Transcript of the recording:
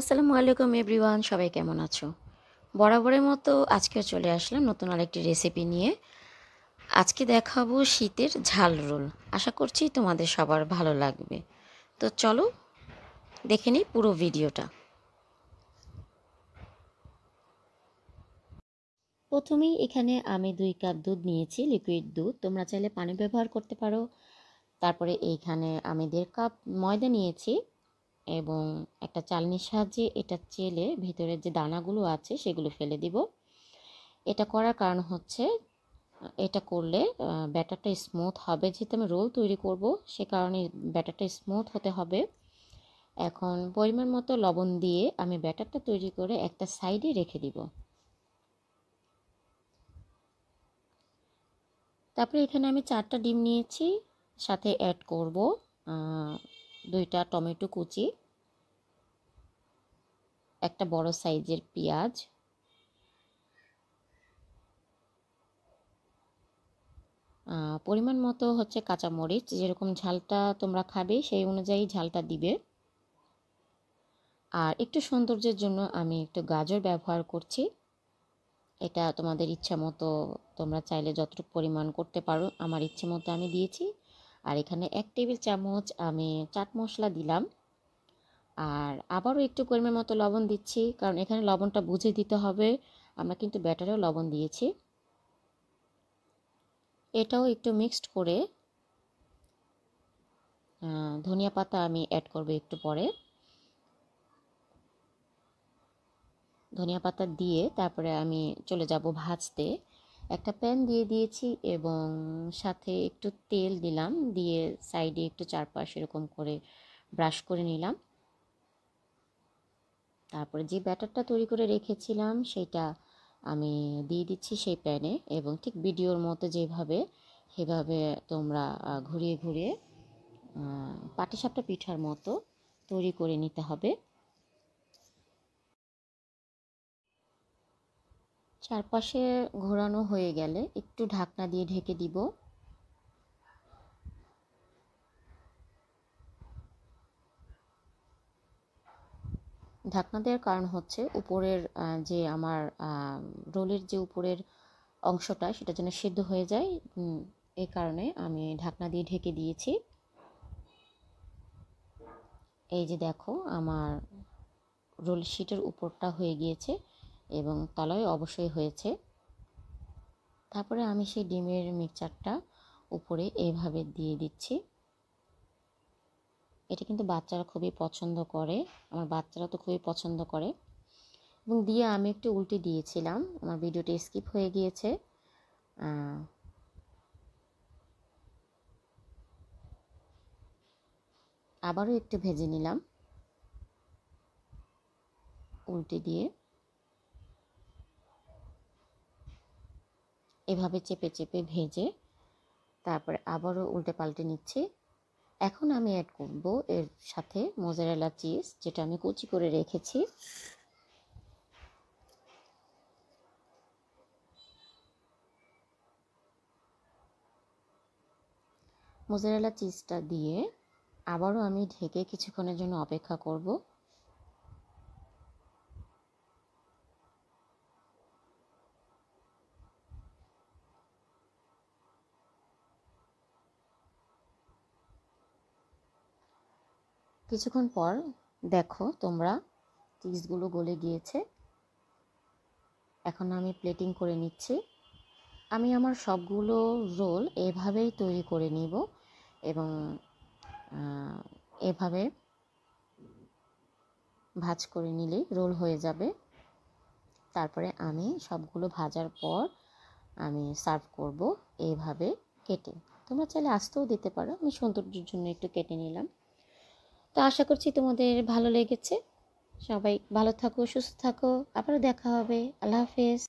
আসসালামু আলাইকুম এভরিওয়ান সবাই কেমন আছো বরাবরের মতো আজকেও চলে আসলাম নতুন আরেকটি রেসিপি নিয়ে আজকে দেখাবো শীতের ঝাল রোল আশা করছি তোমাদের সবার ভালো লাগবে তো চলো দেখে নিই পুরো ভিডিওটা প্রথমেই এখানে আমি দুই কাপ দুধ নিয়েছি লিকুইড দুধ তোমরা চাইলে পানি ব্যবহার করতে পারো তারপরে এইখানে আমি দেড় কাপ ময়দা নিয়েছি এবং একটা চালনির সাহায্যে এটা চেলে ভেতরের যে দানাগুলো আছে সেগুলো ফেলে দিব এটা করার কারণ হচ্ছে এটা করলে ব্যাটারটা স্মুথ হবে যেহেতু আমি রোল তৈরি করব সে কারণে ব্যাটারটা স্মুথ হতে হবে এখন পরিমাণ মতো লবণ দিয়ে আমি ব্যাটারটা তৈরি করে একটা সাইডে রেখে দিব তারপরে এখানে আমি চারটা ডিম নিয়েছি সাথে অ্যাড করব দুইটা টমেটো কুচি একটা বড় সাইজের পেঁয়াজ পরিমাণ মতো হচ্ছে কাঁচামরিচ যেরকম ঝালটা তোমরা খাবে সেই অনুযায়ী ঝালটা দিবে আর একটু সৌন্দর্যের জন্য আমি একটু গাজর ব্যবহার করছি এটা তোমাদের ইচ্ছা মতো তোমরা চাইলে যতটুকু পরিমাণ করতে পারো আমার ইচ্ছে মতো আমি দিয়েছি আর এখানে এক টেবিল চামচ আমি চাট মশলা দিলাম আর আবারও একটু পরিমাণ মতো লবণ দিচ্ছি কারণ এখানে লবণটা বুঝে দিতে হবে আমরা কিন্তু ব্যাটারেও লবণ দিয়েছি এটাও একটু মিক্সড করে ধনিয়া পাতা আমি অ্যাড করব একটু পরে ধনিয়া পাতা দিয়ে তারপরে আমি চলে যাব ভাজতে একটা প্যান দিয়ে দিয়েছি এবং সাথে একটু তেল দিলাম দিয়ে সাইডে একটু চারপাশ এরকম করে ব্রাশ করে নিলাম তারপরে যে ব্যাটারটা তৈরি করে রেখেছিলাম সেটা আমি দিয়ে দিচ্ছি সেই প্যানে এবং ঠিক ভিডিওর মতো যেভাবে সেভাবে তোমরা ঘুরিয়ে ঘুরিয়ে পাটিসাপটা পিঠার মতো তৈরি করে নিতে হবে চারপাশে ঘোরানো হয়ে গেলে একটু ঢাকনা দিয়ে ঢেকে দিব ঢাকনা দেওয়ার কারণ হচ্ছে উপরের যে আমার রোলের যে উপরের অংশটা সেটা যেন সেদ্ধ হয়ে যায় এ কারণে আমি ঢাকনা দিয়ে ঢেকে দিয়েছি এই যে দেখো আমার রোল শিটের উপরটা হয়ে গিয়েছে এবং তলায় অবশ্যই হয়েছে তারপরে আমি সেই ডিমের মিক্সচারটা উপরে এইভাবে দিয়ে দিচ্ছি এটা কিন্তু বাচ্চারা খুবই পছন্দ করে আমার বাচ্চারা তো খুবই পছন্দ করে এবং দিয়ে আমি একটু উল্টে দিয়েছিলাম আমার ভিডিওটি স্কিপ হয়ে গিয়েছে আবারও একটু ভেজে নিলাম উল্টে দিয়ে এভাবে চেপে চেপে ভেজে তারপরে আবারও উল্টে পাল্টে নিচ্ছি এখন আমি অ্যাড করব এর সাথে মোজারেলা চিজ যেটা আমি কুচি করে রেখেছি মোজারেলা চিজটা দিয়ে আবারও আমি ঢেকে কিছুক্ষণের জন্য অপেক্ষা করব কিছুক্ষণ পর দেখো তোমরা চিজগুলো গলে গিয়েছে এখন আমি প্লেটিং করে নিচ্ছি আমি আমার সবগুলো রোল এভাবেই তৈরি করে নিব এবং এভাবে ভাজ করে নিলেই রোল হয়ে যাবে তারপরে আমি সবগুলো ভাজার পর আমি সার্ভ করব এভাবে কেটে তোমরা চাইলে আসতেও দিতে পারো আমি সৌন্দর্যের জন্য একটু কেটে নিলাম তো আশা করছি তোমাদের ভালো লেগেছে সবাই ভালো থাকো সুস্থ থাকো আবারও দেখা হবে আল্লাহ হাফেজ